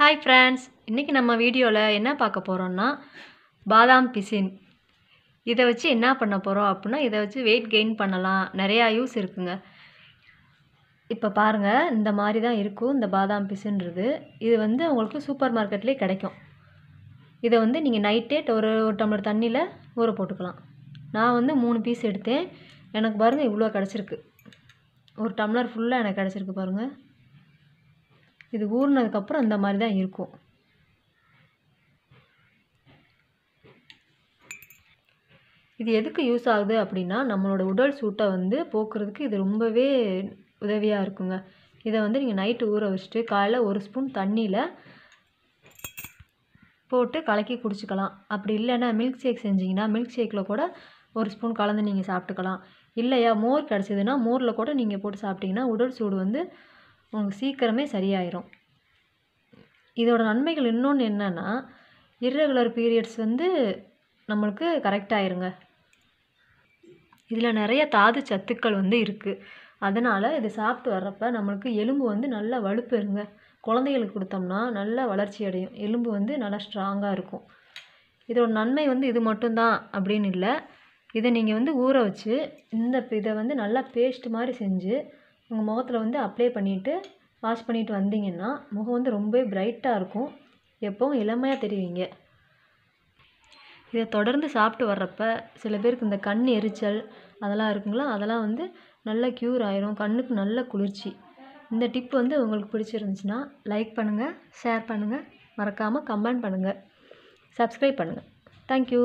hi friends இன்றைக்கி நம்ம வீடியோவில் என்ன பார்க்க போகிறோன்னா பாதாம் பிசின் இதை வச்சு என்ன பண்ண போகிறோம் அப்படின்னா இதை வச்சு வெயிட் கெயின் பண்ணலாம் நிறையா யூஸ் இருக்குங்க இப்போ பாருங்கள் இந்த மாதிரி தான் இருக்கும் இந்த பாதாம் பிசுன்றது இது வந்து உங்களுக்கு சூப்பர் மார்க்கெட்லேயே கிடைக்கும் இதை வந்து நீங்கள் நைட்டே ஒரு ஒரு டம்ளர் தண்ணியில் ஊற போட்டுக்கலாம் நான் வந்து மூணு பீஸ் எடுத்தேன் எனக்கு பாருங்கள் இவ்வளோ கிடச்சிருக்கு ஒரு டம்ளர் ஃபுல்லாக எனக்கு கிடச்சிருக்கு பாருங்கள் இது ஊறினதுக்கப்புறம் இந்த மாதிரி தான் இருக்கும் இது எதுக்கு யூஸ் ஆகுது அப்படின்னா நம்மளோட உடல் சூட்டை வந்து போக்குறதுக்கு இது ரொம்பவே உதவியாக இருக்குங்க இதை வந்து நீங்கள் நைட்டு ஊற வச்சுட்டு காலைல ஒரு ஸ்பூன் தண்ணியில் போட்டு கலக்கி குடிச்சிக்கலாம் அப்படி இல்லைன்னா மில்க் ஷேக் செஞ்சிங்கன்னா மில்க் ஷேக்கில் கூட ஒரு ஸ்பூன் கலந்து நீங்கள் சாப்பிட்டுக்கலாம் இல்லையா மோர் கிடச்சிதுன்னா மோரில் கூட நீங்கள் போட்டு சாப்பிட்டிங்கன்னா உடல் சூடு வந்து உங்களுக்கு சீக்கிரமே சரியாயிரும் இதோட நன்மைகள் இன்னொன்று என்னென்னா இர்ரெகுலர் பீரியட்ஸ் வந்து நம்மளுக்கு கரெக்டாயிருங்க இதில் நிறைய தாது சத்துக்கள் வந்து இருக்குது அதனால் இது சாப்பிட்டு வர்றப்ப நம்மளுக்கு எலும்பு வந்து நல்லா வலுப்பெருங்க குழந்தைகளுக்கு கொடுத்தோம்னா நல்லா வளர்ச்சி அடையும் எலும்பு வந்து நல்லா ஸ்ட்ராங்காக இருக்கும் இதோட நன்மை வந்து இது மட்டும்தான் அப்படின்னு இல்லை இதை நீங்கள் வந்து ஊற வச்சு இந்த இதை வந்து நல்லா பேஸ்ட் மாதிரி செஞ்சு உங்கள் முகத்தில் வந்து அப்ளை பண்ணிவிட்டு வாஷ் பண்ணிவிட்டு வந்தீங்கன்னா முகம் வந்து ரொம்பவே பிரைட்டாக இருக்கும் எப்போவும் இளமையாக தெரிவிங்க இதை தொடர்ந்து சாப்பிட்டு வர்றப்போ சில பேருக்கு இந்த கண் எரிச்சல் அதெல்லாம் இருக்குங்களா அதெல்லாம் வந்து நல்லா க்யூர் ஆயிரும் கண்ணுக்கு நல்ல குளிர்ச்சி இந்த டிப் வந்து உங்களுக்கு பிடிச்சிருந்துச்சுன்னா லைக் பண்ணுங்கள் ஷேர் பண்ணுங்கள் மறக்காமல் கமெண்ட் பண்ணுங்கள் சப்ஸ்கிரைப் பண்ணுங்கள் தேங்க்யூ